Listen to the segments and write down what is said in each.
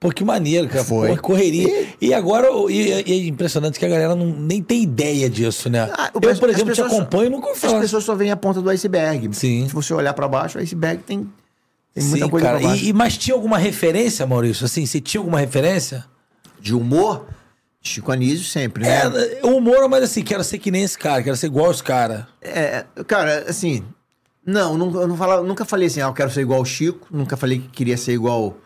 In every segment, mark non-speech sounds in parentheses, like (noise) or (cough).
Pô, que maneiro, cara. Foi. Pô, correria. E, e agora, e, e, é impressionante que a galera não, nem tem ideia disso, né? Ah, eu, por exemplo, te acompanho e nunca falo. As pessoas só veem a ponta do iceberg. Sim. Se você olhar para baixo, o iceberg tem, tem muita coisa cara. pra baixo. E, mas tinha alguma referência, Maurício? Assim, você tinha alguma referência? De humor? Chico Anísio sempre, né? É, é humor, mas assim, quero ser que nem esse cara, quero ser igual aos caras. É, cara, assim... Não, eu não falava, nunca falei assim, ah, eu quero ser igual ao Chico. Nunca falei que queria ser igual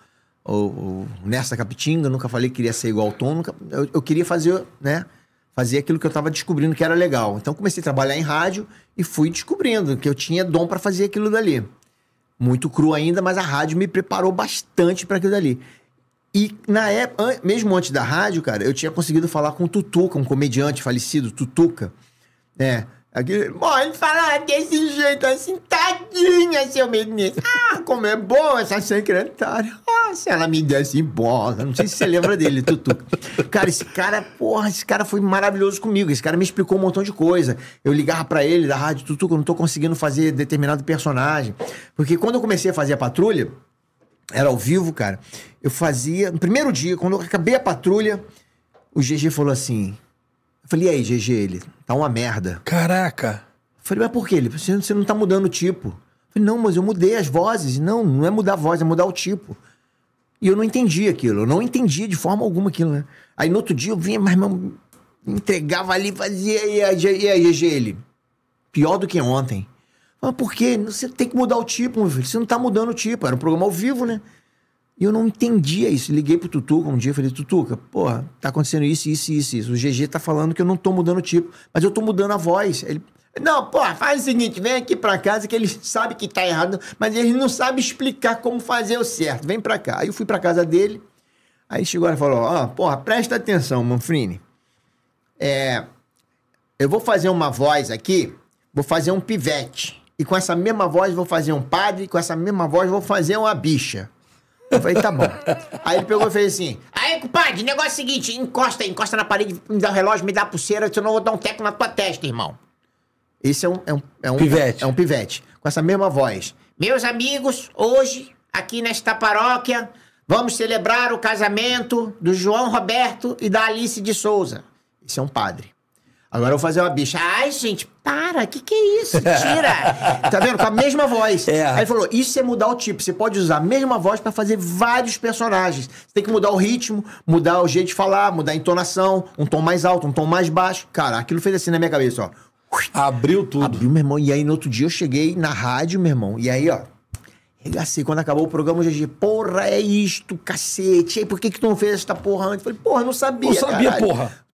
ou, ou nessa Capitinga, nunca falei que queria ser igual ao Tom, nunca, eu, eu, queria fazer, né? Fazer aquilo que eu estava descobrindo que era legal. Então comecei a trabalhar em rádio e fui descobrindo que eu tinha dom para fazer aquilo dali. Muito cru ainda, mas a rádio me preparou bastante para aquilo dali. E na época, mesmo antes da rádio, cara, eu tinha conseguido falar com o Tutuca, um comediante falecido, Tutuca. né aqui bom, falar ah, desse jeito, assim, tadinha, seu menino. Ah, como é bom essa secretária. Ah, se ela me desse bola. Não sei se você lembra dele, Tutu. Cara, esse cara, porra, esse cara foi maravilhoso comigo. Esse cara me explicou um montão de coisa. Eu ligava para ele da rádio, Tutu, eu não tô conseguindo fazer determinado personagem. Porque quando eu comecei a fazer a patrulha, era ao vivo, cara. Eu fazia, no primeiro dia, quando eu acabei a patrulha, o GG falou assim: eu falei, e aí, GG, ele? Tá uma merda. Caraca. Eu falei, mas por quê? Ele assim, você não tá mudando o tipo. Eu falei, não, mas eu mudei as vozes. Não, não é mudar a voz, é mudar o tipo. E eu não entendi aquilo. Eu não entendi de forma alguma aquilo, né? Aí no outro dia eu vinha, mas meu, entregava ali, fazia, e aí, e aí, GG, ele? Pior do que ontem. Mas por quê? Você tem que mudar o tipo, meu filho. Você não tá mudando o tipo. Era um programa ao vivo, né? E eu não entendia isso. Liguei pro Tutuca um dia e falei, Tutuca, porra, tá acontecendo isso, isso, isso, isso. O GG tá falando que eu não tô mudando o tipo, mas eu tô mudando a voz. Ele, não, porra, faz o seguinte, vem aqui pra casa que ele sabe que tá errado, mas ele não sabe explicar como fazer o certo. Vem pra cá. Aí eu fui pra casa dele, aí chegou e falou, ó, oh, porra, presta atenção, Manfrini. É, eu vou fazer uma voz aqui, vou fazer um pivete. E com essa mesma voz vou fazer um padre, e com essa mesma voz vou fazer uma bicha. Eu falei, tá bom. Aí ele pegou e fez assim: Aí, compadre, negócio é o seguinte: encosta, encosta na parede, me dá o relógio, me dá a pulseira, senão eu vou dar um teco na tua testa, irmão. Esse é um, é um, é um pivete. É um pivete. Com essa mesma voz. Meus amigos, hoje, aqui nesta paróquia, vamos celebrar o casamento do João Roberto e da Alice de Souza. Esse é um padre. Agora eu vou fazer uma bicha. Ai, gente, para, que que é isso? Tira! (laughs) tá vendo? Com a mesma voz. É. Aí falou, isso é mudar o tipo. Você pode usar a mesma voz para fazer vários personagens. Você tem que mudar o ritmo, mudar o jeito de falar, mudar a entonação, um tom mais alto, um tom mais baixo. Cara, aquilo fez assim na minha cabeça, ó. Abriu tudo. Abriu, meu irmão. E aí, no outro dia, eu cheguei na rádio, meu irmão. E aí, ó, Regacei. Quando acabou o programa, o GG, porra, é isto, cacete. E aí, por que que tu não fez esta porra antes? Eu falei, porra, não sabia, Não sabia, caralho. porra.